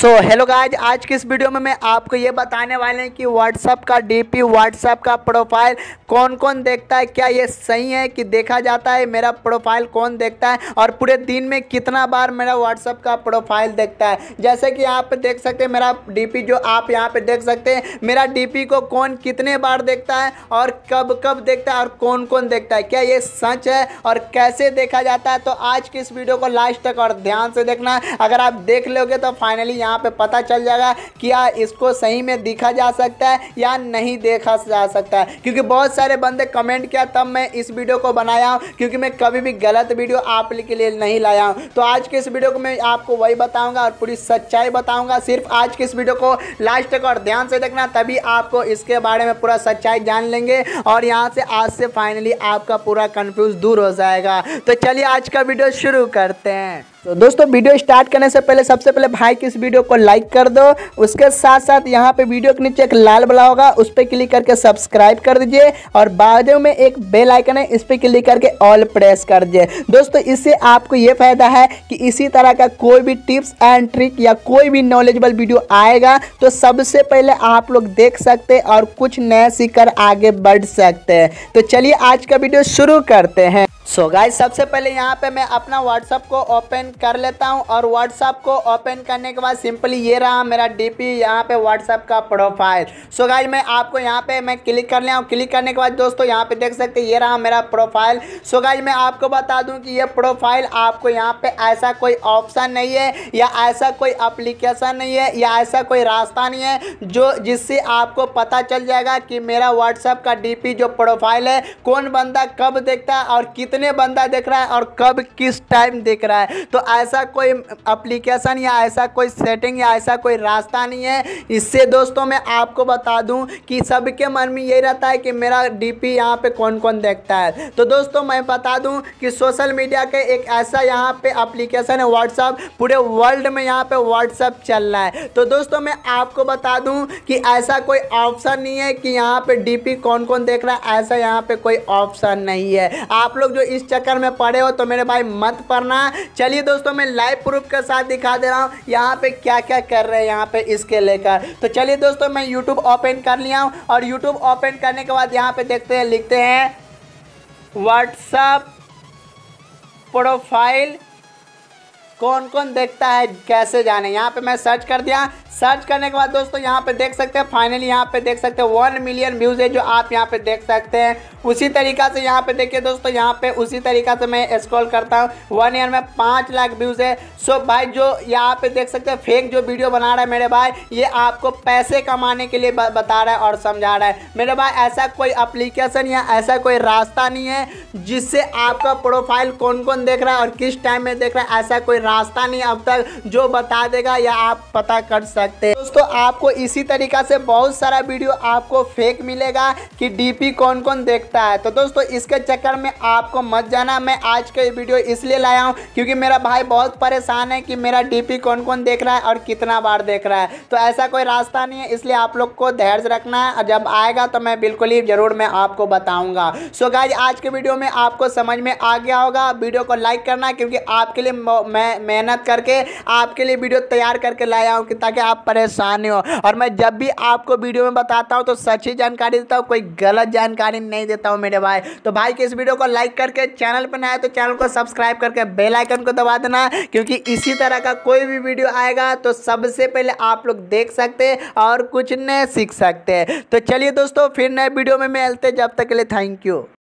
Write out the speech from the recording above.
so hello guys आज की इस वीडियो में मैं आपको ये बताने वाले हैं कि व्हाट्सअप का पी व्हाट्सअप का प्रोफाइल कौन कौन देखता है क्या ये सही है कि देखा जाता है मेरा प्रोफाइल कौन देखता है और पूरे दिन में कितना बार मेरा व्हाट्सअप का प्रोफाइल देखता है जैसे कि आप देख सकते हैं मेरा पी जो आप यहाँ पर देख सकते हैं मेरा पी को कौन कितने बार देखता है और कब कब देखता है और कौन कौन देखता है क्या ये सच है और कैसे देखा जाता है तो आज की इस वीडियो को लास्ट तक और ध्यान से देखना अगर आप देख लोगे तो फाइनली यहाँ यहाँ पे पता चल जाएगा क्या हाँ, इसको सही में देखा जा सकता है या नहीं देखा जा सकता है क्योंकि बहुत सारे बंदे कमेंट किया तब मैं इस वीडियो को बनाया हूँ क्योंकि मैं कभी भी गलत वीडियो आप के लिए नहीं लाया हूँ तो आज के इस वीडियो को मैं आपको वही बताऊँगा और पूरी सच्चाई बताऊँगा सिर्फ आज के इस वीडियो को लास्ट तक और ध्यान से देखना तभी आपको इसके बारे में पूरा सच्चाई जान लेंगे और यहाँ से आज से फाइनली आपका पूरा कन्फ्यूज दूर हो जाएगा तो चलिए आज का वीडियो शुरू करते हैं तो दोस्तों वीडियो स्टार्ट करने से पहले सबसे पहले भाई की इस वीडियो को लाइक कर दो उसके साथ साथ यहाँ पे वीडियो के नीचे एक लाल बला होगा उस पर क्लिक करके सब्सक्राइब कर दीजिए और बाद में एक बेल आइकन है इस पर क्लिक करके ऑल प्रेस कर दीजिए दोस्तों इससे आपको ये फायदा है कि इसी तरह का कोई भी टिप्स एंड ट्रिक या कोई भी नॉलेजबल वीडियो आएगा तो सबसे पहले आप लोग देख सकते और कुछ नया सीख आगे बढ़ सकते हैं तो चलिए आज का वीडियो शुरू करते हैं सो so गाइस सबसे पहले यहाँ पे मैं अपना व्हाट्सअप को ओपन कर लेता हूँ और व्हाट्सअप को ओपन करने के बाद सिंपली ये रहा मेरा पी यहाँ पर व्हाट्सअप का प्रोफाइल सो so गाइस मैं आपको यहाँ पे मैं क्लिक कर लिया हूँ क्लिक करने के बाद दोस्तों यहाँ पे देख सकते ये रहा मेरा प्रोफाइल सो so गाइस मैं आपको बता दूँ कि ये प्रोफाइल आपको यहाँ पर ऐसा कोई ऑप्शन नहीं है या ऐसा कोई अप्लीकेशन नहीं है या ऐसा कोई रास्ता नहीं है जो जिससे आपको पता चल जाएगा कि मेरा व्हाट्सअप का डी जो प्रोफाइल है कौन बंदा कब देखता है और कितने कितने बंदा देख रहा है और कब किस टाइम देख रहा है तो ऐसा कोई अप्लीकेशन या ऐसा कोई सेटिंग या ऐसा कोई रास्ता नहीं है इससे दोस्तों मैं आपको बता दूँ कि सबके मन में यही रहता है कि मेरा पी यहाँ कौन कौन देखता है तो दोस्तों मैं बता दूँ कि सोशल मीडिया के एक ऐसा यहाँ पे अप्लीकेशन है व्हाट्सअप पूरे वर्ल्ड में यहाँ पे व्हाट्सअप चल रहा है तो दोस्तों मैं आपको बता दूं कि ऐसा कोई ऑप्शन नहीं है कि यहाँ पे डीपी कौन कौन देख रहा है ऐसा यहाँ पे कोई ऑप्शन नहीं है आप लोग जो इस चक्कर में पड़े हो तो मेरे भाई मत पड़ना चलिए दोस्तों मैं लाइव प्रूफ के साथ दिखा दे रहा हूँ यहाँ पे क्या क्या कर रहे हैं यहाँ पे इसके लेकर तो चलिए दोस्तों मैं यूट्यूब ओपन कर लिया हूँ और यूट्यूब ओपन करने के बाद यहाँ पे देखते हैं लिखते हैं व्हाट्सअप प्रोफाइल कौन कौन देखता है कैसे जाने यहाँ पे मैं सर्च कर दिया सर्च करने के बाद दोस्तों यहाँ पे देख सकते हैं फाइनली यहाँ पे देख सकते हैं वन मिलियन व्यूज़ है जो आप यहाँ पे देख सकते हैं उसी तरीका से यहाँ पे देखिए दोस्तों यहाँ पे उसी तरीका से मैं स्क्रॉल करता हूँ वन ईयर में पाँच लाख व्यूज़ है सो भाई जो यहाँ पे देख सकते हैं फेक जो वीडियो बना रहा है मेरे भाई ये आपको पैसे कमाने के लिए बता रहा है और समझा रहा है मेरे भाई ऐसा कोई अप्लीकेशन या ऐसा कोई रास्ता नहीं है जिससे आपका प्रोफाइल कौन कौन देख रहा है और किस टाइम में देख रहा है ऐसा कोई रास्ता नहीं अब तक जो बता देगा या आप पता कर सकते हैं दोस्तों आपको इसी तरीका से बहुत सारा वीडियो आपको फेक मिलेगा कि डीपी कौन कौन देखता है तो दोस्तों इसके चक्कर में आपको मत जाना मैं आज का ये वीडियो इसलिए लाया हूँ क्योंकि मेरा भाई बहुत परेशान है कि मेरा डीपी कौन कौन देख रहा है और कितना बार देख रहा है तो ऐसा कोई रास्ता नहीं है इसलिए आप लोग को धैर्य रखना है और जब आएगा तो मैं बिल्कुल ही ज़रूर मैं आपको बताऊँगा सो so गाइज आज के वीडियो में आपको समझ में आ गया होगा वीडियो को लाइक करना क्योंकि आपके लिए मैं मेहनत करके आपके लिए वीडियो तैयार करके लाया हूँ ताकि आप परेशान हो और मैं जब भी आपको वीडियो में बताता हूँ तो सच्ची जानकारी देता हूँ कोई गलत जानकारी नहीं देता हूँ मेरे भाई तो भाई के इस वीडियो को लाइक करके चैनल पर ना आए तो चैनल को सब्सक्राइब करके बेलाइकन को दबा देना क्योंकि इसी तरह का कोई भी वीडियो आएगा तो सबसे पहले आप लोग देख सकते और कुछ नए सीख सकते हैं तो चलिए दोस्तों फिर नए वीडियो में मिलते जब तक के लिए थैंक यू